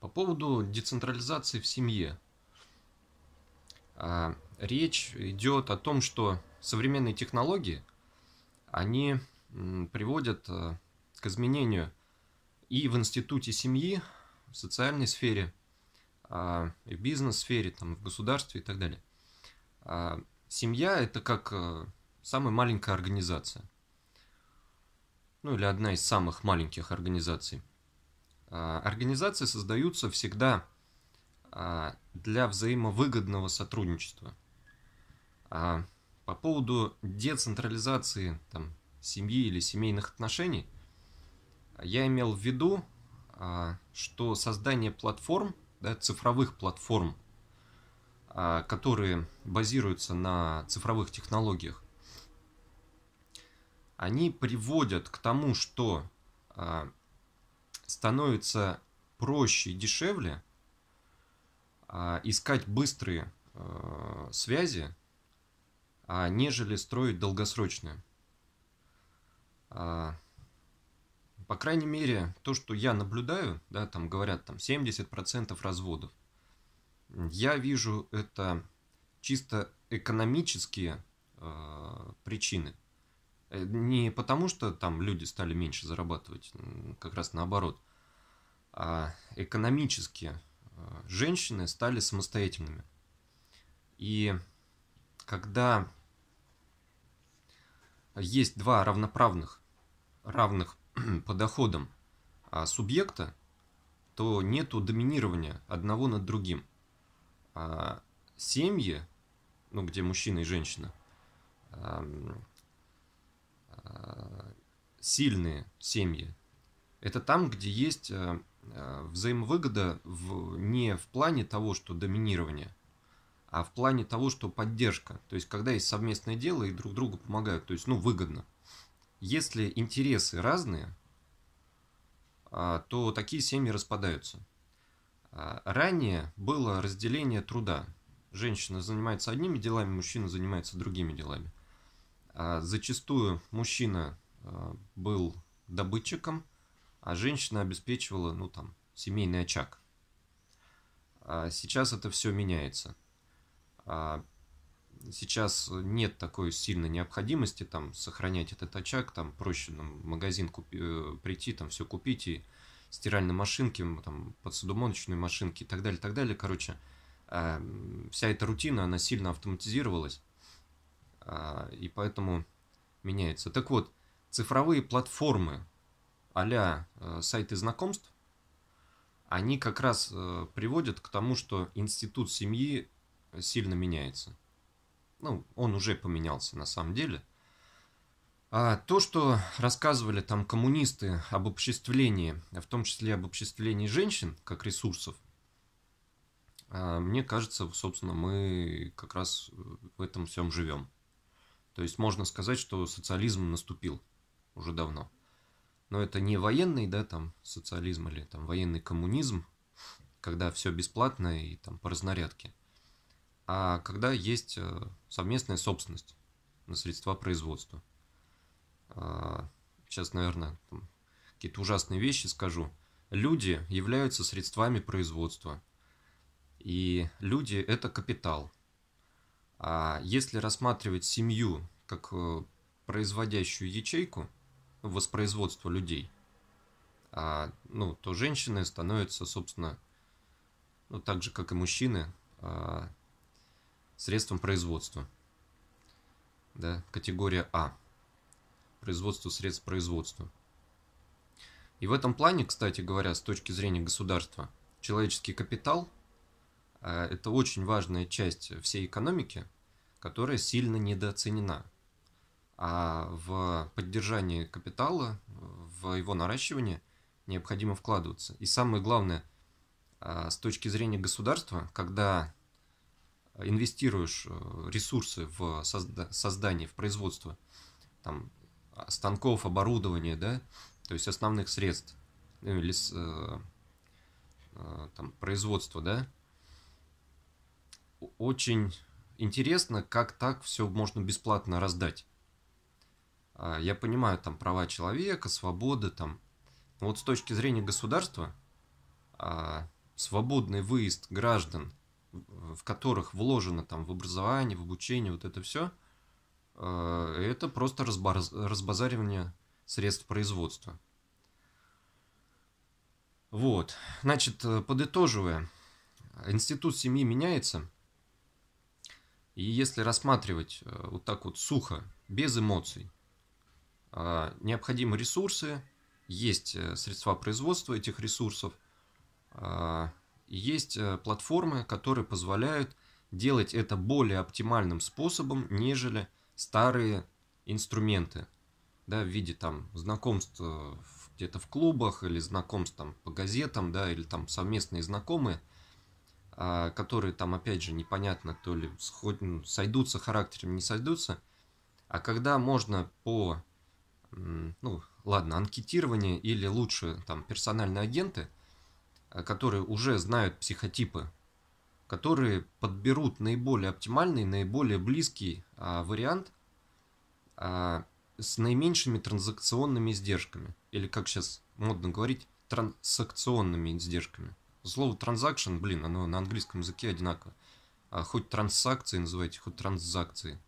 По поводу децентрализации в семье. А, речь идет о том, что современные технологии, они приводят э, к изменению и в институте семьи, в социальной сфере, а, и в бизнес-сфере, там, в государстве и так далее. А, семья – это как э, самая маленькая организация. Ну, или одна из самых маленьких организаций. А, организации создаются всегда а, для взаимовыгодного сотрудничества. А, по поводу децентрализации там, семьи или семейных отношений, я имел в виду, что создание платформ, да, цифровых платформ, которые базируются на цифровых технологиях, они приводят к тому, что становится проще и дешевле а, искать быстрые а, связи, а, нежели строить долгосрочные. А, по крайней мере, то, что я наблюдаю, да, там говорят там 70% разводов, я вижу это чисто экономические э, причины – Э, не потому, что там люди стали меньше зарабатывать, как раз наоборот, а экономически а, женщины стали самостоятельными. И когда есть два равноправных, равных по доходам а, субъекта, то нету доминирования одного над другим. А семьи, ну, где мужчина и женщина, сильные семьи, это там, где есть э, э, взаимовыгода в, не в плане того, что доминирование, а в плане того, что поддержка. То есть, когда есть совместное дело и друг другу помогают, то есть, ну, выгодно. Если интересы разные, а, то такие семьи распадаются. А, ранее было разделение труда. Женщина занимается одними делами, мужчина занимается другими делами. А, зачастую мужчина а, был добытчиком, а женщина обеспечивала, ну там, семейный очаг. А сейчас это все меняется. Сейчас нет такой сильной необходимости там сохранять этот очаг, там проще нам в магазин купи, э, прийти, там все купить и стиральной машинки, там подсудомоночной машинки и так далее, так далее. Короче, вся эта рутина, она сильно автоматизировалась. А, и поэтому меняется. Так вот, цифровые платформы а сайты знакомств, они как раз э, приводят к тому, что институт семьи сильно меняется. Ну, он уже поменялся на самом деле. А то, что рассказывали там коммунисты об обществлении, в том числе об обществлении женщин как ресурсов, а, мне кажется, собственно, мы как раз э, в этом всем живем. То есть можно сказать, что социализм наступил уже давно. Но это не военный, да, там, социализм или там военный коммунизм, когда все бесплатно и там по разнарядке, а когда есть э, совместная собственность на средства производства. Сейчас, а, наверное, какие-то ужасные вещи скажу. Люди являются средствами производства. И люди – это капитал – а Если рассматривать семью как э, производящую ячейку воспроизводства людей, а, ну, то женщины становятся, собственно, ну, так же, как и мужчины, а, средством производства. Да, категория А. Производство средств производства. И в этом плане, кстати говоря, с точки зрения государства, человеческий капитал – а, это очень важная часть всей экономики, которая сильно недооценена. А в поддержании капитала, в его наращивании необходимо вкладываться. И самое главное, а, с точки зрения государства, когда инвестируешь э, ресурсы в создание, в производство там, а, станков, оборудования, да, то есть основных средств, ну, или с, э, э, там, производства, да, очень интересно, как так все можно бесплатно раздать. А, я понимаю, там права человека, свобода, там. Но вот с точки зрения государства, а, свободный выезд граждан, в которых вложено там в образование, в обучение, вот это все, а, это просто разбазаривание средств производства. Вот. Значит, э, подытоживая, институт семьи меняется – и если рассматривать э, вот так вот сухо, без эмоций, а, необходимы ресурсы, есть э, средства производства этих ресурсов, а, есть э, платформы, которые позволяют делать это более оптимальным способом, нежели старые инструменты да, в виде там знакомств где-то в клубах или знакомств там по газетам, да, или там совместные знакомые – а, которые там, опять же, непонятно, то ли сход... Ну, сойдутся характерами, не сойдутся. А когда можно по, ну, ладно, анкетирование или лучше там персональные агенты, а, которые уже знают психотипы, которые подберут наиболее оптимальный, наиболее близкий а, вариант а, с наименьшими транзакционными издержками. Или, как сейчас модно говорить, трансакционными издержками. Слово транзакшн, блин, оно на английском языке одинаково. А хоть транзакции называйте, хоть транзакции.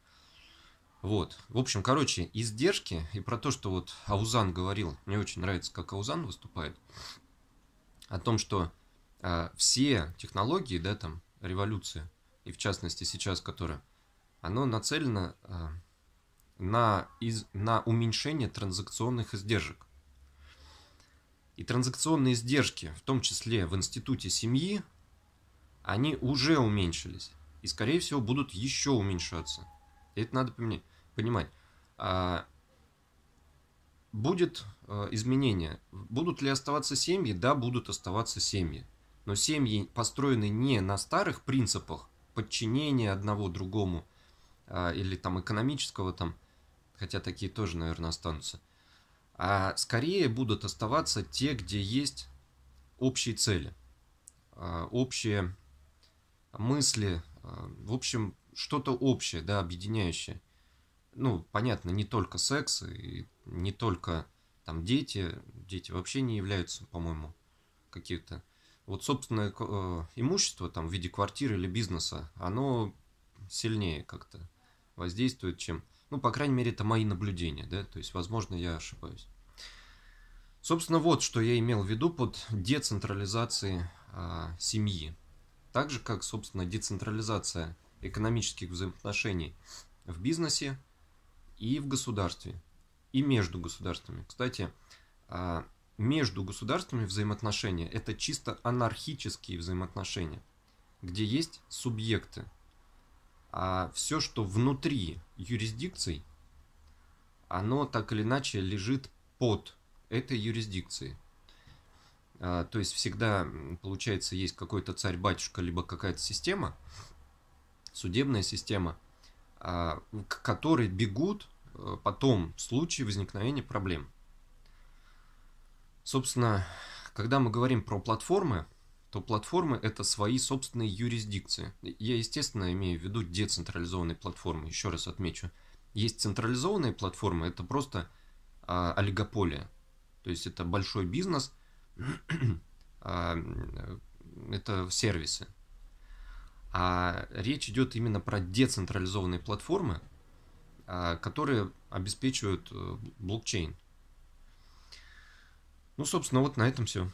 Вот. В общем, короче, издержки и про то, что вот Аузан говорил, мне очень нравится, как Аузан выступает, о том, что э, все технологии, да, там, революция, и в частности сейчас, которая, оно нацелено э, на, из, на уменьшение транзакционных издержек. И транзакционные издержки, в том числе в институте семьи, они уже уменьшились. И, скорее всего, будут еще уменьшаться. Это надо понимать. А, будет э, изменение. Будут ли оставаться семьи? Да, будут оставаться семьи. Но семьи построены не на старых принципах подчинения одного другому а, или там экономического там, хотя такие тоже, наверное, останутся, а скорее будут оставаться те, где есть общие цели, а, общие мысли, а, в общем, что-то общее, да, объединяющее. Ну, понятно, не только секс, и не только там дети, дети вообще не являются, по-моему, каких-то. Вот собственное э, имущество там в виде квартиры или бизнеса, оно сильнее как-то воздействует, чем ну, по крайней мере, это мои наблюдения, да, то есть, возможно, я ошибаюсь. Собственно, вот что я имел в виду под децентрализацией а, семьи. Так же, как, собственно, децентрализация экономических взаимоотношений в бизнесе и в государстве, и между государствами. Кстати, а, между государствами взаимоотношения – это чисто анархические взаимоотношения, где есть субъекты, а все, что внутри юрисдикций, оно так или иначе лежит под этой юрисдикцией. А, то есть всегда, получается, есть какой-то царь-батюшка, либо какая-то система, судебная система, а, к которой бегут э, потом в случае возникновения проблем. Собственно, когда мы говорим про платформы, то платформы – это свои собственные юрисдикции. Я, естественно, имею в виду децентрализованные платформы, еще раз отмечу. Есть централизованные платформы, это просто а, олигополия. То есть это большой бизнес, а, это сервисы. А речь идет именно про децентрализованные платформы, а, которые обеспечивают э, блокчейн. Ну, собственно, вот на этом все.